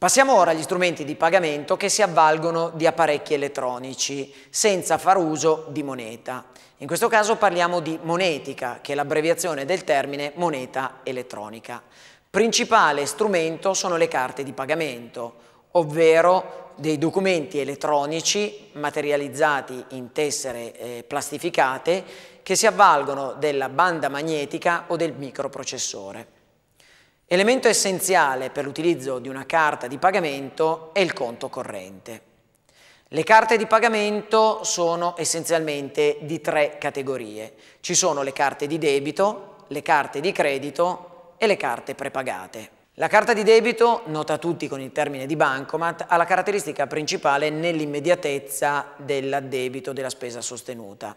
Passiamo ora agli strumenti di pagamento che si avvalgono di apparecchi elettronici senza far uso di moneta. In questo caso parliamo di monetica, che è l'abbreviazione del termine moneta elettronica. Principale strumento sono le carte di pagamento, ovvero dei documenti elettronici materializzati in tessere eh, plastificate che si avvalgono della banda magnetica o del microprocessore. Elemento essenziale per l'utilizzo di una carta di pagamento è il conto corrente. Le carte di pagamento sono essenzialmente di tre categorie. Ci sono le carte di debito, le carte di credito e le carte prepagate. La carta di debito, nota a tutti con il termine di bancomat, ha la caratteristica principale nell'immediatezza del debito della spesa sostenuta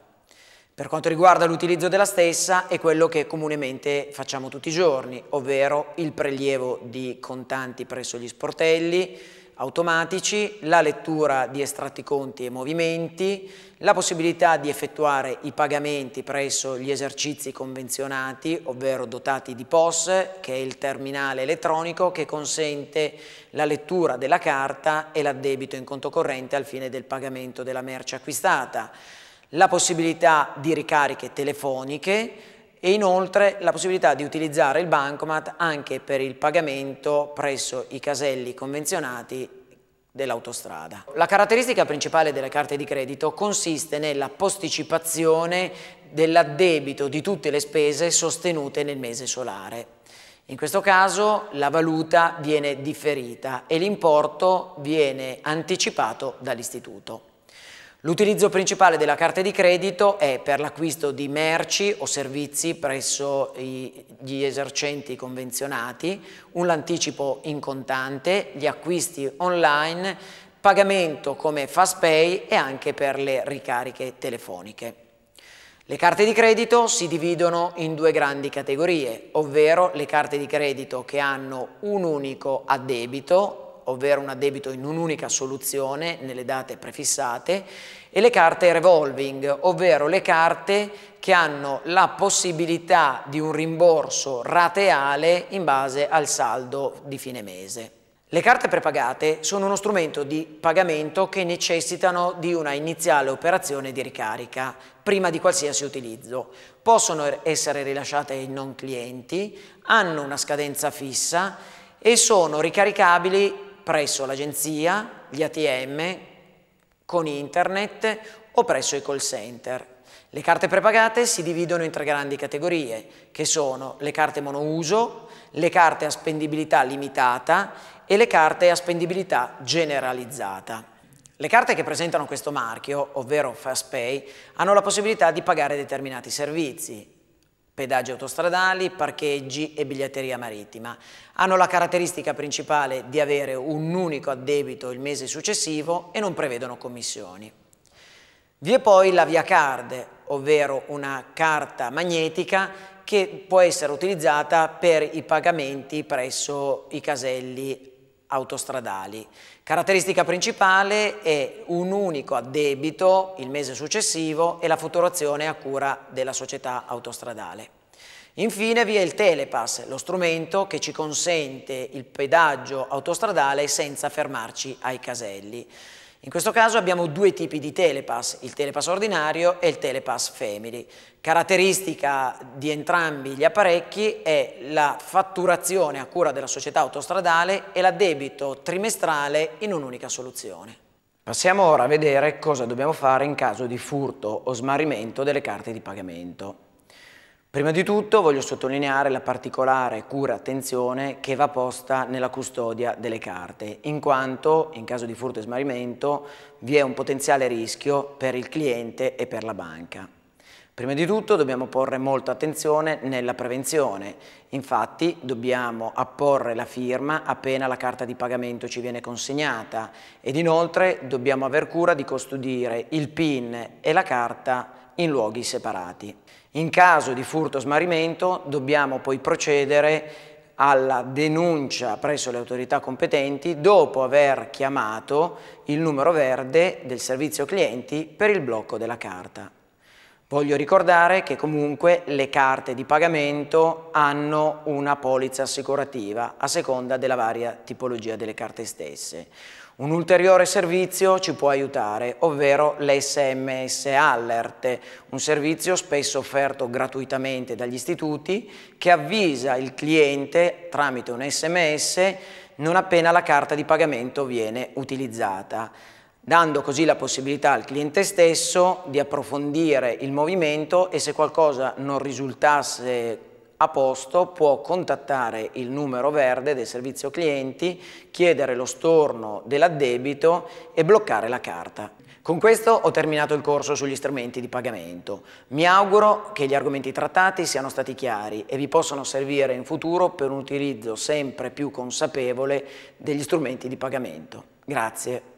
per quanto riguarda l'utilizzo della stessa è quello che comunemente facciamo tutti i giorni, ovvero il prelievo di contanti presso gli sportelli automatici, la lettura di estratti conti e movimenti, la possibilità di effettuare i pagamenti presso gli esercizi convenzionati, ovvero dotati di POS, che è il terminale elettronico che consente la lettura della carta e l'addebito in conto corrente al fine del pagamento della merce acquistata la possibilità di ricariche telefoniche e inoltre la possibilità di utilizzare il bancomat anche per il pagamento presso i caselli convenzionati dell'autostrada. La caratteristica principale delle carte di credito consiste nella posticipazione dell'addebito di tutte le spese sostenute nel mese solare. In questo caso la valuta viene differita e l'importo viene anticipato dall'istituto. L'utilizzo principale della carta di credito è per l'acquisto di merci o servizi presso gli esercenti convenzionati, un anticipo in contante, gli acquisti online, pagamento come FastPay e anche per le ricariche telefoniche. Le carte di credito si dividono in due grandi categorie, ovvero le carte di credito che hanno un unico addebito ovvero un addebito in un'unica soluzione nelle date prefissate, e le carte revolving, ovvero le carte che hanno la possibilità di un rimborso rateale in base al saldo di fine mese. Le carte prepagate sono uno strumento di pagamento che necessitano di una iniziale operazione di ricarica prima di qualsiasi utilizzo. Possono er-, essere rilasciate ai non clienti, hanno una scadenza fissa e sono ricaricabili presso l'agenzia, gli ATM, con internet o presso i call center. Le carte prepagate si dividono in tre grandi categorie, che sono le carte monouso, le carte a spendibilità limitata e le carte a spendibilità generalizzata. Le carte che presentano questo marchio, ovvero FastPay, hanno la possibilità di pagare determinati servizi, pedaggi autostradali, parcheggi e biglietteria marittima. Hanno la caratteristica principale di avere un unico addebito il mese successivo e non prevedono commissioni. Vi è poi la via card, ovvero una carta magnetica che può essere utilizzata per i pagamenti presso i caselli autostradali. Caratteristica principale è un unico addebito il mese successivo e la fatturazione a cura della società autostradale. Infine vi è il Telepass, lo strumento che ci consente il pedaggio autostradale senza fermarci ai caselli. In questo caso abbiamo due tipi di telepass, il telepass ordinario e il telepass family. Caratteristica di entrambi gli apparecchi è la fatturazione a cura della società autostradale e l'addebito trimestrale in un'unica soluzione. Passiamo ora a vedere cosa dobbiamo fare in caso di furto o smarrimento delle carte di pagamento. Prima di tutto voglio sottolineare la particolare cura e attenzione che va posta nella custodia delle carte, in quanto in caso di furto e smarrimento vi è un potenziale rischio per il cliente e per la banca. Prima di tutto dobbiamo porre molta attenzione nella prevenzione, infatti dobbiamo apporre la firma appena la carta di pagamento ci viene consegnata ed inoltre dobbiamo aver cura di custodire il PIN e la carta in luoghi separati. In caso di furto o smarrimento dobbiamo poi procedere alla denuncia presso le autorità competenti dopo aver chiamato il numero verde del servizio clienti per il blocco della carta. Voglio ricordare che comunque le carte di pagamento hanno una polizza assicurativa a seconda della varia tipologia delle carte stesse. Un ulteriore servizio ci può aiutare, ovvero l'SMS Alert, un servizio spesso offerto gratuitamente dagli istituti che avvisa il cliente tramite un sms non appena la carta di pagamento viene utilizzata dando così la possibilità al cliente stesso di approfondire il movimento e se qualcosa non risultasse a posto può contattare il numero verde del servizio clienti, chiedere lo storno dell'addebito e bloccare la carta. Con questo ho terminato il corso sugli strumenti di pagamento. Mi auguro che gli argomenti trattati siano stati chiari e vi possano servire in futuro per un utilizzo sempre più consapevole degli strumenti di pagamento. Grazie.